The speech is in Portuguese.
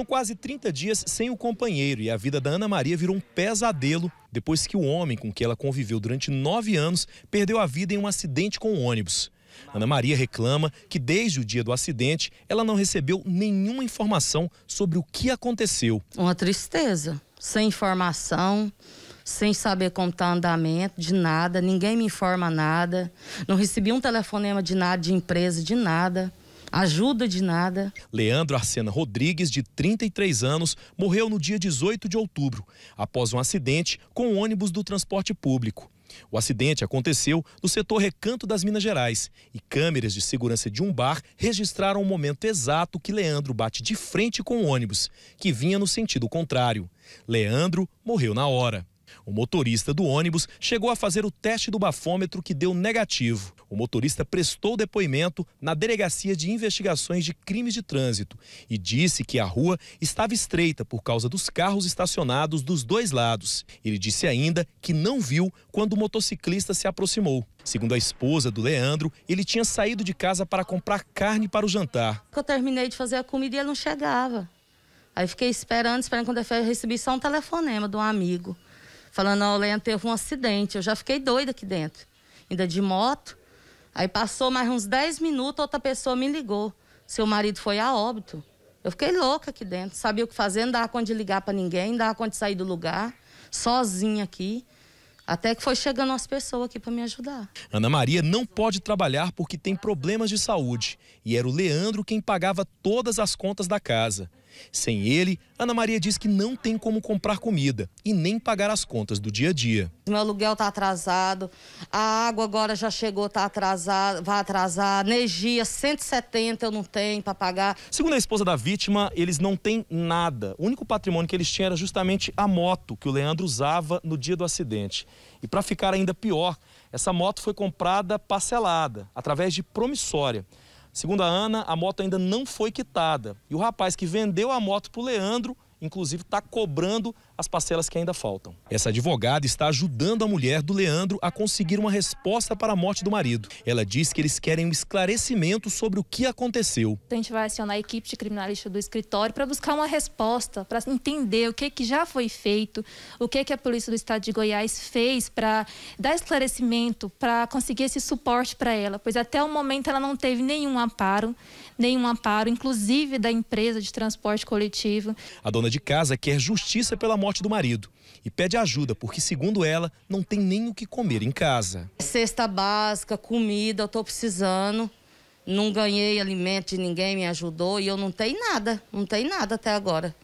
Estão quase 30 dias sem o companheiro e a vida da Ana Maria virou um pesadelo depois que o homem com quem ela conviveu durante nove anos perdeu a vida em um acidente com um ônibus. Ana Maria reclama que desde o dia do acidente ela não recebeu nenhuma informação sobre o que aconteceu. Uma tristeza, sem informação, sem saber como tá andamento, de nada, ninguém me informa nada, não recebi um telefonema de nada, de empresa, de nada ajuda de nada. Leandro Arcena Rodrigues, de 33 anos, morreu no dia 18 de outubro, após um acidente com um ônibus do transporte público. O acidente aconteceu no setor Recanto das Minas Gerais e câmeras de segurança de um bar registraram o momento exato que Leandro bate de frente com o ônibus, que vinha no sentido contrário. Leandro morreu na hora. O motorista do ônibus chegou a fazer o teste do bafômetro que deu negativo. O motorista prestou depoimento na Delegacia de Investigações de Crimes de Trânsito e disse que a rua estava estreita por causa dos carros estacionados dos dois lados. Ele disse ainda que não viu quando o motociclista se aproximou. Segundo a esposa do Leandro, ele tinha saído de casa para comprar carne para o jantar. Eu terminei de fazer a comida e ele não chegava. Aí fiquei esperando, esperando quando eu recebi só um telefonema de um amigo. Falando, não, Lena, teve um acidente. Eu já fiquei doida aqui dentro, ainda de moto. Aí passou mais uns 10 minutos, outra pessoa me ligou. Seu marido foi a óbito. Eu fiquei louca aqui dentro. Sabia o que fazer, não dava conta de ligar para ninguém, não dava conta de sair do lugar, sozinha aqui. Até que foi chegando umas pessoas aqui para me ajudar. Ana Maria não pode trabalhar porque tem problemas de saúde e era o Leandro quem pagava todas as contas da casa. Sem ele, Ana Maria diz que não tem como comprar comida e nem pagar as contas do dia a dia. Meu aluguel está atrasado, a água agora já chegou, está atrasada, vai atrasar, energia 170 eu não tenho para pagar. Segundo a esposa da vítima, eles não têm nada. O único patrimônio que eles tinham era justamente a moto que o Leandro usava no dia do acidente. E para ficar ainda pior, essa moto foi comprada parcelada, através de promissória. Segundo a Ana, a moto ainda não foi quitada. E o rapaz que vendeu a moto para o Leandro inclusive está cobrando as parcelas que ainda faltam. Essa advogada está ajudando a mulher do Leandro a conseguir uma resposta para a morte do marido. Ela diz que eles querem um esclarecimento sobre o que aconteceu. A gente vai acionar a equipe de criminalista do escritório para buscar uma resposta, para entender o que, que já foi feito, o que, que a Polícia do Estado de Goiás fez para dar esclarecimento, para conseguir esse suporte para ela, pois até o momento ela não teve nenhum amparo, nenhum amparo, inclusive da empresa de transporte coletivo. A dona de casa quer justiça pela morte do marido e pede ajuda porque, segundo ela, não tem nem o que comer em casa. Cesta básica, comida, eu estou precisando. Não ganhei alimento de ninguém, me ajudou e eu não tenho nada, não tenho nada até agora.